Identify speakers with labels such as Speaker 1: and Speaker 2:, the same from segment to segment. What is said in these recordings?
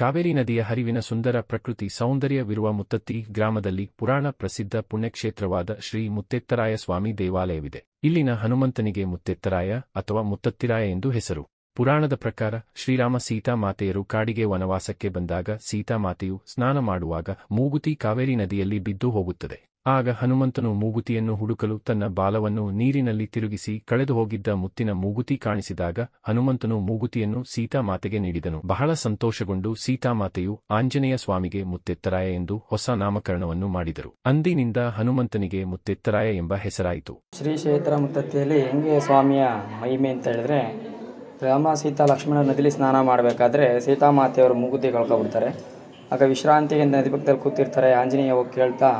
Speaker 1: ಕಾವೇರಿ ನದಿಯ ಹರಿವಿನ ಸುಂದರ ಪ್ರಕೃತಿ ಸೌಂದರ್ಯವಿರುವ ಮುತ್ತತ್ತಿ ಗ್ರಾಮದಲ್ಲಿ ಪುರಾಣ ಪ್ರಸಿದ್ಧ ಪುಣ್ಯಕ್ಷೇತ್ರವಾದ ಶ್ರೀ ಮುತ್ತೆತ್ತರಾಯ ಸ್ವಾಮಿ ದೇವಾಲಯವಿದೆ ಇಲ್ಲಿನ ಹನುಮಂತನಿಗೆ ಮುತ್ತೆತ್ತರಾಯ ಅಥವಾ ಮುತ್ತತ್ತಿರಾಯ ಎಂದು ಹೆಸರು ಪುರಾಣದ ಪ್ರಕಾರ ಶ್ರೀರಾಮ ಸೀತಾಮಾತೆಯರು ಕಾಡಿಗೆ ವನವಾಸಕ್ಕೆ ಬಂದಾಗ ಸೀತಾಮಾತೆಯು ಸ್ನಾನ ಮಾಡುವಾಗ ಮೂಗುತಿ ಕಾವೇರಿ ನದಿಯಲ್ಲಿ ಬಿದ್ದು ಹೋಗುತ್ತದೆ ಆಗ ಹನುಮಂತನು ಮೂಗುತಿಯನ್ನು ಹುಡುಕಲು ತನ್ನ ಬಾಲವನ್ನು ನೀರಿನಲ್ಲಿ ತಿರುಗಿಸಿ ಕಳೆದು ಹೋಗಿದ್ದ ಮುತ್ತಿನ ಮೂಗುತಿ ಕಾಣಿಸಿದಾಗ ಹನುಮಂತನು ಮೂಗುತಿಯನ್ನು ಸೀತಾಮಾತೆಗೆ ನೀಡಿದನು ಬಹಳ ಸಂತೋಷಗೊಂಡು ಸೀತಾಮಾತೆಯು ಆಂಜನೇಯ ಸ್ವಾಮಿಗೆ ಮುತ್ತೆತ್ತರಾಯ ಎಂದು ಹೊಸ ನಾಮಕರಣವನ್ನು ಮಾಡಿದರು ಅಂದಿನಿಂದ ಹನುಮಂತನಿಗೆ ಮುತ್ತೆತ್ತರಾಯ ಎಂಬ ಹೆಸರಾಯಿತು
Speaker 2: ಶ್ರೀ ಕ್ಷೇತ್ರ ಮುತ್ತತ್ತೆಯಲ್ಲಿ ಹೆಂಗೆ ಸ್ವಾಮಿಯ ಮಹಿಮೆ ಅಂತ ಹೇಳಿದ್ರೆ ರಾಮ ಸೀತಾ ಲಕ್ಷ್ಮಣ ನದಿಲಿ ಸ್ನಾನ ಮಾಡಬೇಕಾದ್ರೆ ಸೀತಾಮಾತೆಯವರು ಮೂಗುತಿ ಕಳ್ಕೊಬಿಡ್ತಾರೆ ಆಗ ವಿಶ್ರಾಂತಿಗೆ ನದಿ ಪಕ್ಕದಲ್ಲಿ ಕೂತಿರ್ತಾರೆ ಆಂಜನೇಯ ಹೋಗಿ ಕೇಳ್ತಾ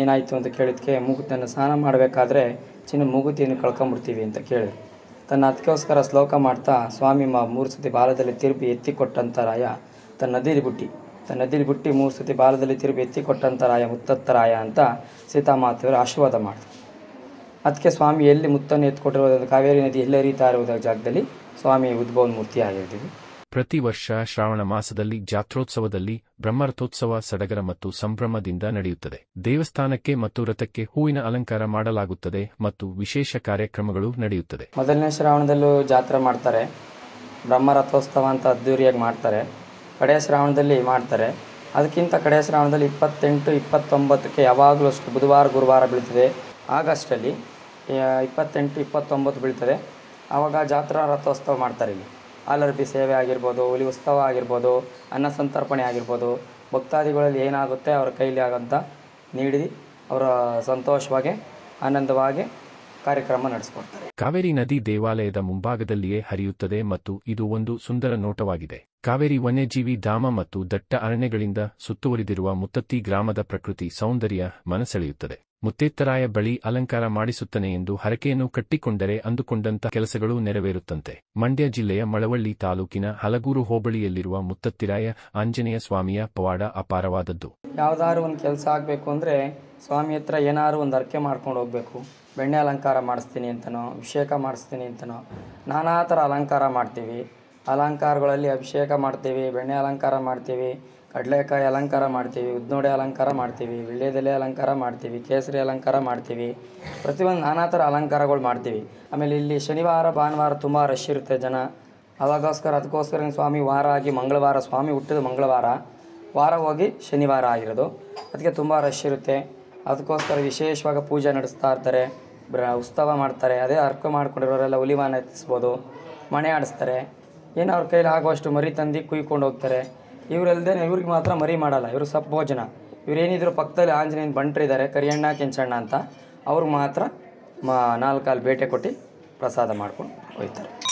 Speaker 2: ಏನಾಯಿತು ಅಂತ ಕೇಳಿದ್ಕೆ ಮೂಗುತಿಯನ್ನು ಸ್ನಾನ ಮಾಡಬೇಕಾದ್ರೆ ಚಿನ್ನ ಮೂಗುತಿಯನ್ನು ಕಳ್ಕೊಂಬಿಡ್ತೀವಿ ಅಂತ ಕೇಳಿ ತನ್ನ ಅದಕ್ಕೋಸ್ಕರ ಶ್ಲೋಕ ಮಾಡ್ತಾ ಸ್ವಾಮಿ ಮಾ ಮೂರು ಸತಿ ಬಾಲದಲ್ಲಿ ತಿರುಪಿ ಎತ್ತಿ ರಾಯ ತನ್ನ ನದಿಲಿ ಬುಟ್ಟಿ ತನ್ನ ನದಿಲಿ ಬುಟ್ಟಿ ಮೂರು ಸತಿ ಬಾಲದಲ್ಲಿ ತಿರುಪಿ ಎತ್ತಿ ರಾಯ ಮುತ್ತತ್ತರಾಯ ಅಂತ ಸೀತಾಮಾತೆಯವರು ಆಶೀರ್ವಾದ ಮಾಡ್ತಾರೆ ಅದಕ್ಕೆ ಸ್ವಾಮಿ ಎಲ್ಲಿ ಮುತ್ತನ್ನು ಎತ್ಕೊಟ್ಟಿರೋದು ಕಾವೇರಿ ನದಿ ಎಲ್ಲ ಹರಿತಾ ಇರುವುದರ ಜಾಗದಲ್ಲಿ ಸ್ವಾಮಿ ಉದ್ಭವನ ಮೂರ್ತಿ ಆಗಿರ್ತೀವಿ
Speaker 1: ಪ್ರತಿ ವರ್ಷ ಶ್ರಾವಣ ಮಾಸದಲ್ಲಿ ಜಾತ್ರೋತ್ಸವದಲ್ಲಿ ಬ್ರಹ್ಮರಥೋತ್ಸವ ಸಡಗರ ಮತ್ತು ಸಂಭ್ರಮದಿಂದ ನಡೆಯುತ್ತದೆ ದೇವಸ್ಥಾನಕ್ಕೆ ಮತ್ತು ರಥಕ್ಕೆ ಹೂವಿನ ಅಲಂಕಾರ ಮಾಡಲಾಗುತ್ತದೆ ಮತ್ತು ವಿಶೇಷ ಕಾರ್ಯಕ್ರಮಗಳು ನಡೆಯುತ್ತದೆ ಮೊದಲನೇ
Speaker 2: ಶ್ರಾವಣದಲ್ಲೂ ಜಾತ್ರೆ ಮಾಡ್ತಾರೆ ಬ್ರಹ್ಮರಥೋತ್ಸವ ಅಂತ ಅದ್ದೂರಿಯಾಗಿ ಮಾಡ್ತಾರೆ ಕಡೆಯ ಶ್ರಾವಣದಲ್ಲಿ ಮಾಡ್ತಾರೆ ಅದಕ್ಕಿಂತ ಕಡೆಯ ಶ್ರಾವಣದಲ್ಲಿ ಇಪ್ಪತ್ತೆಂಟು ಇಪ್ಪತ್ತೊಂಬತ್ತಕ್ಕೆ ಯಾವಾಗಲೂ ಅಷ್ಟು ಬುಧವಾರ ಗುರುವಾರ ಬೀಳ್ತದೆ ಆಗಸ್ಟಲ್ಲಿ ಇಪ್ಪತ್ತೆಂಟು ಇಪ್ಪತ್ತೊಂಬತ್ತು ಬೀಳ್ತದೆ ಆವಾಗ ಜಾತ್ರಾ ರಥೋತ್ಸವ ಮಾಡ್ತಾರೆ ಇಲ್ಲಿ ಹಾಲರ್ಪಿ ಸೇವೆ ಆಗಿರ್ಬೋದು ಹುಲಿ ಉತ್ಸವ ಆಗಿರ್ಬೋದು ಅನ್ನ ಸಂತರ್ಪಣೆ ಆಗಿರ್ಬೋದು ಭಕ್ತಾದಿಗಳಲ್ಲಿ ಏನಾಗುತ್ತೆ ಅವರ ಕೈಲಿ ಆಗಂತ ನೀಡಿ ಅವರ ಸಂತೋಷವಾಗಿ ಆನಂದವಾಗಿ ಕಾರ್ಯಕ್ರಮ ನಡೆಸಿಕೊಡ್ತಾರೆ
Speaker 1: ಕಾವೇರಿ ನದಿ ದೇವಾಲಯದ ಮುಂಭಾಗದಲ್ಲಿಯೇ ಹರಿಯುತ್ತದೆ ಮತ್ತು ಇದು ಒಂದು ಸುಂದರ ನೋಟವಾಗಿದೆ ಕಾವೇರಿ ವನ್ಯಜೀವಿ ಧಾಮ ಮತ್ತು ದಟ್ಟ ಅರಣ್ಯಗಳಿಂದ ಸುತ್ತುವರಿದಿರುವ ಮುತ್ತತ್ತಿ ಗ್ರಾಮದ ಪ್ರಕೃತಿ ಸೌಂದರ್ಯ ಮನಸೆಳೆಯುತ್ತದೆ ಮುತ್ತೇತ್ತರಾಯ ಬಳಿ ಅಲಂಕಾರ ಮಾಡಿಸುತ್ತನೆ ಎಂದು ಹರಕೆಯನ್ನು ಕಟ್ಟಿಕೊಂಡರೆ ಅಂದುಕೊಂಡಂತ ಕೆಲಸಗಳು ನೆರವೇರುತ್ತಂತೆ ಮಂಡ್ಯ ಜಿಲ್ಲೆಯ ಮಳವಳ್ಳಿ ತಾಲೂಕಿನ ಹಲಗೂರು ಹೋಬಳಿಯಲ್ಲಿರುವ ಮುತ್ತತ್ತಿರಾಯ ಆಂಜನೇಯ ಸ್ವಾಮಿಯ ಪವಾಡ ಅಪಾರವಾದದ್ದು
Speaker 2: ಯಾವ್ದಾದ್ರು ಒಂದು ಕೆಲಸ ಆಗ್ಬೇಕು ಅಂದ್ರೆ ಸ್ವಾಮಿ ಹತ್ರ ಏನಾದ್ರು ಒಂದು ಅರ್ಕೆ ಮಾಡ್ಕೊಂಡು ಹೋಗ್ಬೇಕು ಬೆಣ್ಣೆ ಅಲಂಕಾರ ಮಾಡಿಸ್ತೀನಿ ಅಂತನೋ ಅಭಿಷೇಕ ಮಾಡಿಸ್ತೀನಿ ಅಂತನೋ ನಾನಾ ಅಲಂಕಾರ ಮಾಡ್ತೀವಿ ಅಲಂಕಾರಗಳಲ್ಲಿ ಅಭಿಷೇಕ ಮಾಡ್ತೇವೆ ಬೆಣ್ಣೆ ಅಲಂಕಾರ ಮಾಡ್ತೀವಿ ಕಡಲೆಕಾಯಿ ಅಲಂಕಾರ ಮಾಡ್ತೀವಿ ಉದ್ನೋಡೆ ಅಲಂಕಾರ ಮಾಡ್ತೀವಿ ವಿಳ್ಯದೆಲೆ ಅಲಂಕಾರ ಮಾಡ್ತೀವಿ ಕೇಸರಿ ಅಲಂಕಾರ ಮಾಡ್ತೀವಿ ಪ್ರತಿಯೊಂದು ನಾನಾ ಥರ ಅಲಂಕಾರಗಳು ಮಾಡ್ತೀವಿ ಆಮೇಲೆ ಇಲ್ಲಿ ಶನಿವಾರ ಭಾನುವಾರ ತುಂಬ ರಶ್ ಇರುತ್ತೆ ಜನ ಅವಾಗೋಸ್ಕರ ಅದಕ್ಕೋಸ್ಕರ ಸ್ವಾಮಿ ವಾರ ಆಗಿ ಮಂಗಳವಾರ ಸ್ವಾಮಿ ಹುಟ್ಟಿದ ಮಂಗಳವಾರ ವಾರ ಹೋಗಿ ಶನಿವಾರ ಆಗಿರೋದು ಅದಕ್ಕೆ ತುಂಬ ರಶ್ ಇರುತ್ತೆ ಅದಕ್ಕೋಸ್ಕರ ವಿಶೇಷವಾಗಿ ಪೂಜೆ ನಡೆಸ್ತಾ ಇರ್ತಾರೆ ಬ್ರ ಉತ್ಸವ ಮಾಡ್ತಾರೆ ಅದೇ ಅರ್ಕ ಮಾಡ್ಕೊಂಡಿರೋರೆಲ್ಲ ಹುಲಿವಾನ ಎತ್ತಿಸ್ಬೋದು ಮಣೆ ಆಡಿಸ್ತಾರೆ ಏನು ಅವ್ರ ಕೈಲಿ ಆಗುವಷ್ಟು ಮರಿ ತಂದು ಕುಯ್ಕೊಂಡು ಹೋಗ್ತಾರೆ ಇವರಲ್ಲದೆ ಇವ್ರಿಗೆ ಮಾತ್ರ ಮರಿ ಮಾಡಲ್ಲ ಇವರು ಸಪ್ ಭೋಜನ ಇವರೇನಿದ್ರು ಪಕ್ಕದಲ್ಲಿ ಆಂಜನೇಯನ ಇದ್ದಾರೆ ಕರಿಯಣ್ಣ ಕೆಂಚಣ್ಣ ಅಂತ ಅವ್ರಿಗೆ ಮಾತ್ರ ಮಾ ನಾಲ್ಕಾಲು ಬೇಟೆ ಕೊಟ್ಟು ಪ್ರಸಾದ ಮಾಡ್ಕೊಂಡು ಹೋಗ್ತಾರೆ